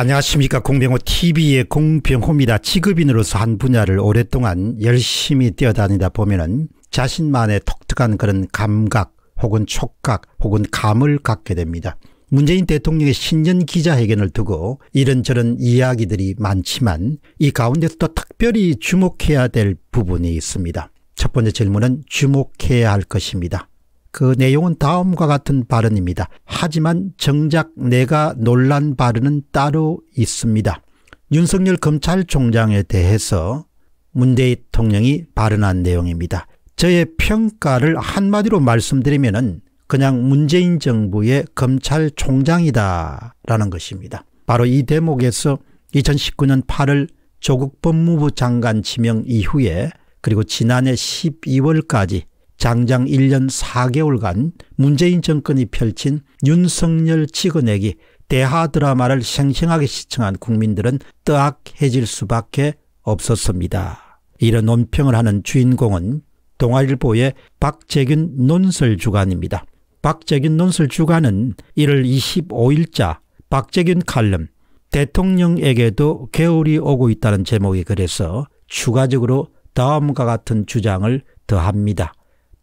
안녕하십니까 공병호 TV의 공병호입니다. 직업인으로서 한 분야를 오랫동안 열심히 뛰어다니다 보면은 자신만의 독특한 그런 감각 혹은 촉각 혹은 감을 갖게 됩니다. 문재인 대통령의 신년 기자회견을 두고 이런저런 이야기들이 많지만 이 가운데서도 특별히 주목해야 될 부분이 있습니다. 첫 번째 질문은 주목해야 할 것입니다. 그 내용은 다음과 같은 발언입니다. 하지만 정작 내가 논란 발언은 따로 있습니다. 윤석열 검찰총장에 대해서 문 대통령이 발언한 내용입니다. 저의 평가를 한마디로 말씀드리면 그냥 문재인 정부의 검찰총장이다라는 것입니다. 바로 이 대목에서 2019년 8월 조국 법무부 장관 지명 이후에 그리고 지난해 12월까지 장장 1년 4개월간 문재인 정권이 펼친 윤석열 찍어내기 대하 드라마를 생생하게 시청한 국민들은 뜨악해질 수밖에 없었습니다. 이런 논평을 하는 주인공은 동아일보의 박재균 논설주간입니다. 박재균 논설주간은 1월 25일자 박재균 칼럼 대통령에게도 개울이 오고 있다는 제목의 글에서 추가적으로 다음과 같은 주장을 더합니다.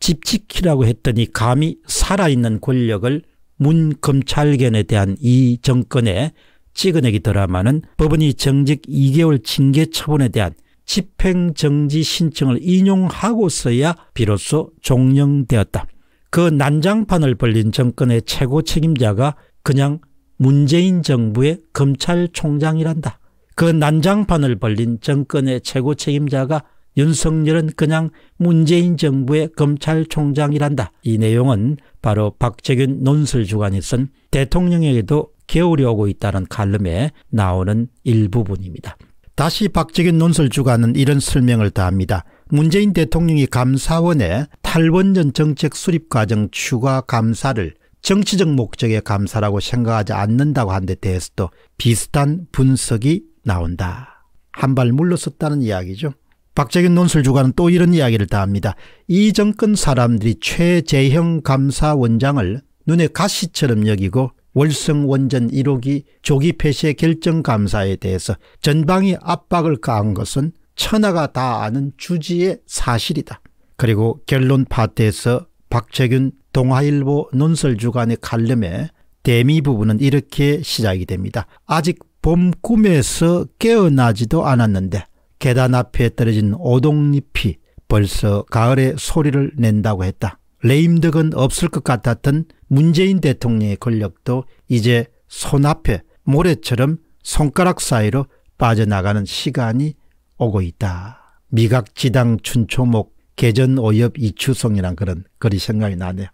집지키라고 했더니 감히 살아있는 권력을 문검찰견에 대한 이 정권의 찍어내기 드라마는 법원이 정직 2개월 징계 처분에 대한 집행정지 신청을 인용하고서야 비로소 종영되었다. 그 난장판을 벌린 정권의 최고 책임자가 그냥 문재인 정부의 검찰총장이란다. 그 난장판을 벌린 정권의 최고 책임자가 윤석열은 그냥 문재인 정부의 검찰총장이란다. 이 내용은 바로 박재균 논술 주간이 쓴 대통령에게도 겨울이 오고 있다는 칼럼에 나오는 일부분입니다. 다시 박재균 논술 주간은 이런 설명을 다합니다. 문재인 대통령이 감사원에 탈원전 정책 수립 과정 추가 감사를 정치적 목적의 감사라고 생각하지 않는다고 한 데 대해서도 비슷한 분석이 나온다. 한 발 물러섰다는 이야기죠. 박재균 논술주간은 또 이런 이야기를 다합니다. 이 정권 사람들이 최재형 감사원장을 눈에 가시처럼 여기고 월성원전 1호기 조기 폐쇄 결정 감사에 대해서 전방위 압박을 가한 것은 천하가 다 아는 주지의 사실이다. 그리고 결론 파트에서 박재균 동아일보 논설주간의 칼럼에 대미 부분은 이렇게 시작이 됩니다. 아직 봄 꿈에서 깨어나지도 않았는데 계단 앞에 떨어진 오동잎이 벌써 가을에 소리를 낸다고 했다. 레임덕은 없을 것 같았던 문재인 대통령의 권력도 이제 손앞에 모래처럼 손가락 사이로 빠져나가는 시간이 오고 있다. 미각지당 춘초목 개전오엽 이추성이란 그런 글이 생각이 나네요.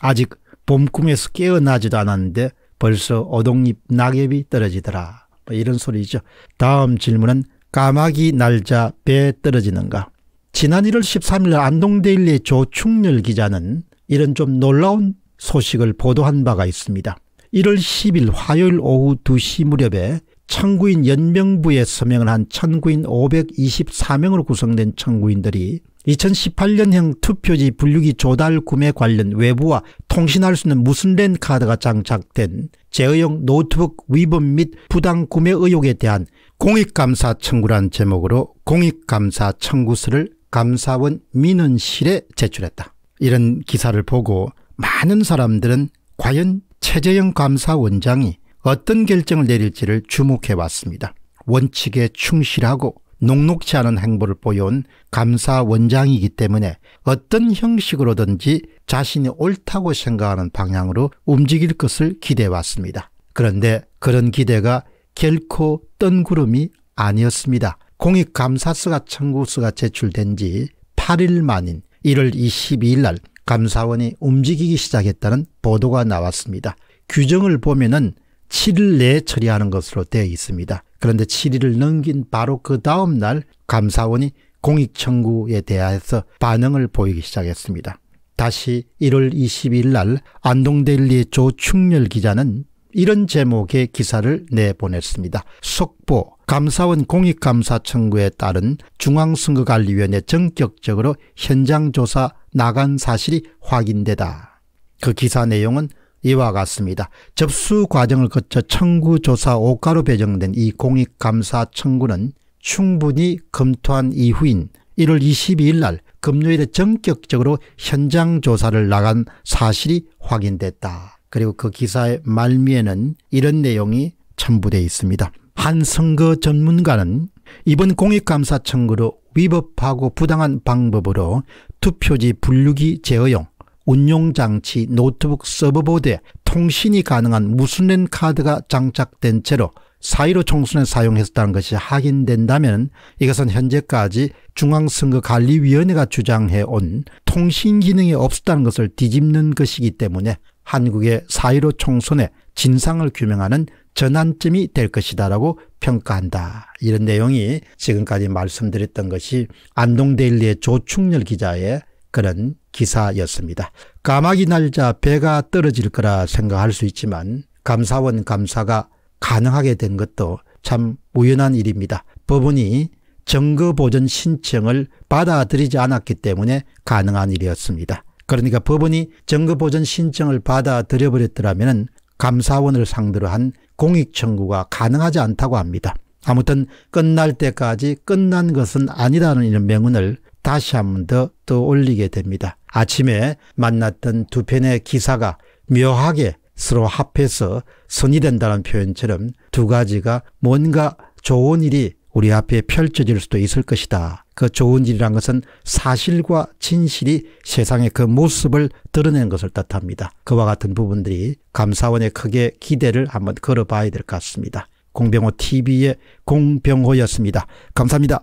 아직 봄꿈에서 깨어나지도 않았는데 벌써 오동잎 낙엽이 떨어지더라. 뭐 이런 소리죠. 다음 질문은 까마귀 날자 배에 떨어지는가. 지난 1월 13일 안동데일리 조충렬 기자는 이런 좀 놀라운 소식을 보도한 바가 있습니다. 1월 10일 화요일 오후 2시 무렵에 청구인 연명부에 서명을 한 청구인 524명으로 구성된 청구인들이 2018년형 투표지 분류기 조달 구매 관련 외부와 통신할 수 있는 무순랜 카드가 장착된 제어용 노트북 위법 및 부당 구매 의혹에 대한 공익감사 청구란 제목으로 공익감사 청구서를 감사원 민원실에 제출했다. 이런 기사를 보고 많은 사람들은 과연 최재형 감사원장이 어떤 결정을 내릴지를 주목해 왔습니다. 원칙에 충실하고 녹록치 않은 행보를 보여온 감사 원장이기 때문에 어떤 형식으로든지 자신이 옳다고 생각하는 방향으로 움직일 것을 기대해왔습니다. 그런데 그런 기대가 결코 뜬 구름이 아니었습니다. 공익감사서가 청구서가 제출된 지 8일 만인 1월 22일 날 감사원이 움직이기 시작했다는 보도가 나왔습니다. 규정을 보면은 7일 내에 처리하는 것으로 되어 있습니다. 그런데 7일을 넘긴 바로 그 다음 날 감사원이 공익 청구에 대해서 반응을 보이기 시작했습니다. 다시 1월 22일 날 안동데일리의 조충렬 기자는 이런 제목의 기사를 내보냈습니다. 속보 감사원 공익감사 청구에 따른 중앙선거관리위원회 전격적으로 현장조사 나간 사실이 확인되다. 그 기사 내용은 이와 같습니다. 접수 과정을 거쳐 청구조사 오가로 배정된 이 공익감사 청구는 충분히 검토한 이후인 1월 22일 날 금요일에 전격적으로 현장 조사를 나간 사실이 확인됐다. 그리고 그 기사의 말미에는 이런 내용이 첨부되어 있습니다. 한 선거 전문가는 이번 공익감사 청구로 위법하고 부당한 방법으로 투표지 분류기 재허용, 운용장치, 노트북 서버보드에 통신이 가능한 무순랜 카드가 장착된 채로 사이로 총선에 사용했었다는 것이 확인된다면 이것은 현재까지 중앙선거관리위원회가 주장해온 통신 기능이 없었다는 것을 뒤집는 것이기 때문에 한국의 사이로 총선의 진상을 규명하는 전환점이 될 것이다라고 평가한다. 이런 내용이 지금까지 말씀드렸던 것이 안동데일리의 조충렬 기자의 그런 기사였습니다. 까마귀 날자 배가 떨어질 거라 생각할 수 있지만 감사원 감사가 가능하게 된 것도 참 우연한 일입니다. 법원이 증거보전 신청을 받아들이지 않았기 때문에 가능한 일이었습니다. 그러니까 법원이 증거보전 신청을 받아들여 버렸더라면 감사원을 상대로 한 공익청구가 가능하지 않다고 합니다. 아무튼 끝날 때까지 끝난 것은 아니라는 이런 명언을 다시 한 번 더 떠올리게 됩니다. 아침에 만났던 두 편의 기사가 묘하게 서로 합해서 선이 된다는 표현처럼 두 가지가 뭔가 좋은 일이 우리 앞에 펼쳐질 수도 있을 것이다. 그 좋은 일이란 것은 사실과 진실이 세상의 그 모습을 드러낸 것을 뜻합니다. 그와 같은 부분들이 감사원에 크게 기대를 한번 걸어봐야 될 것 같습니다. 공병호 TV의 공병호였습니다. 감사합니다.